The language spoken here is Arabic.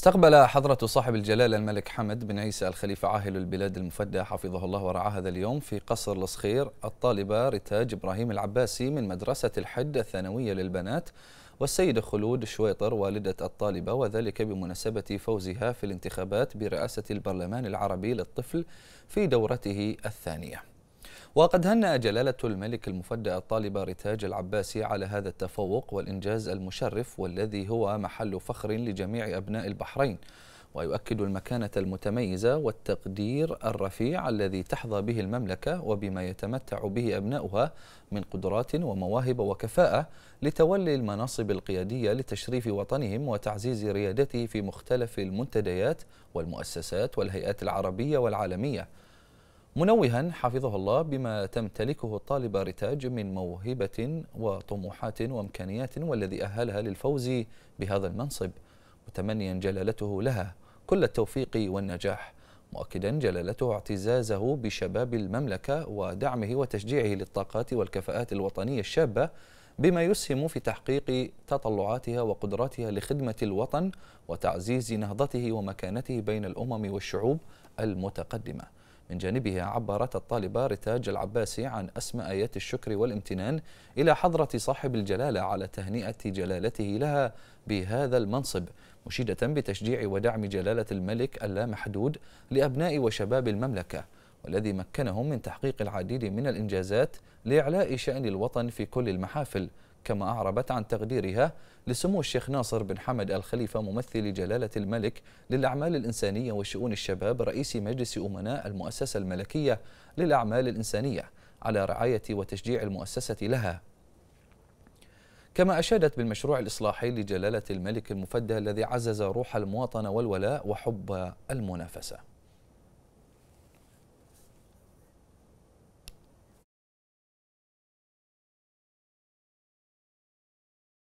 استقبل حضرة صاحب الجلالة الملك حمد بن عيسى الخليفة عاهل البلاد المفدى حفظه الله ورعاه هذا اليوم في قصر الصخير الطالبة رتاج إبراهيم العباسي من مدرسة الحد الثانوية للبنات والسيدة خلود شويطر والدة الطالبة وذلك بمناسبة فوزها في الانتخابات برئاسة البرلمان العربي للطفل في دورته الثانية وقد هنأ جلالة الملك المفدى الطالب رتاج العباسي على هذا التفوق والإنجاز المشرف والذي هو محل فخر لجميع أبناء البحرين ويؤكد المكانة المتميزة والتقدير الرفيع الذي تحظى به المملكة وبما يتمتع به أبناؤها من قدرات ومواهب وكفاءة لتولي المناصب القيادية لتشريف وطنهم وتعزيز ريادته في مختلف المنتديات والمؤسسات والهيئات العربية والعالمية منوها حفظه الله بما تمتلكه الطالبة رتاج من موهبة وطموحات وإمكانيات والذي أهلها للفوز بهذا المنصب متمنيا جلالته لها كل التوفيق والنجاح مؤكدا جلالته اعتزازه بشباب المملكة ودعمه وتشجيعه للطاقات والكفاءات الوطنية الشابة بما يسهم في تحقيق تطلعاتها وقدراتها لخدمة الوطن وتعزيز نهضته ومكانته بين الأمم والشعوب المتقدمة من جانبها عبرت الطالبة رتاج العباسي عن أسمى آيات الشكر والامتنان إلى حضرة صاحب الجلالة على تهنئة جلالته لها بهذا المنصب مشيدة بتشجيع ودعم جلالة الملك اللامحدود لأبناء وشباب المملكة والذي مكنهم من تحقيق العديد من الإنجازات لإعلاء شأن الوطن في كل المحافل كما أعربت عن تقديرها لسمو الشيخ ناصر بن حمد الخليفة ممثل جلالة الملك للأعمال الإنسانية وشؤون الشباب رئيس مجلس أمناء المؤسسة الملكية للأعمال الإنسانية على رعاية وتشجيع المؤسسة لها كما أشادت بالمشروع الإصلاحي لجلالة الملك المفدى الذي عزز روح المواطنة والولاء وحب المنافسة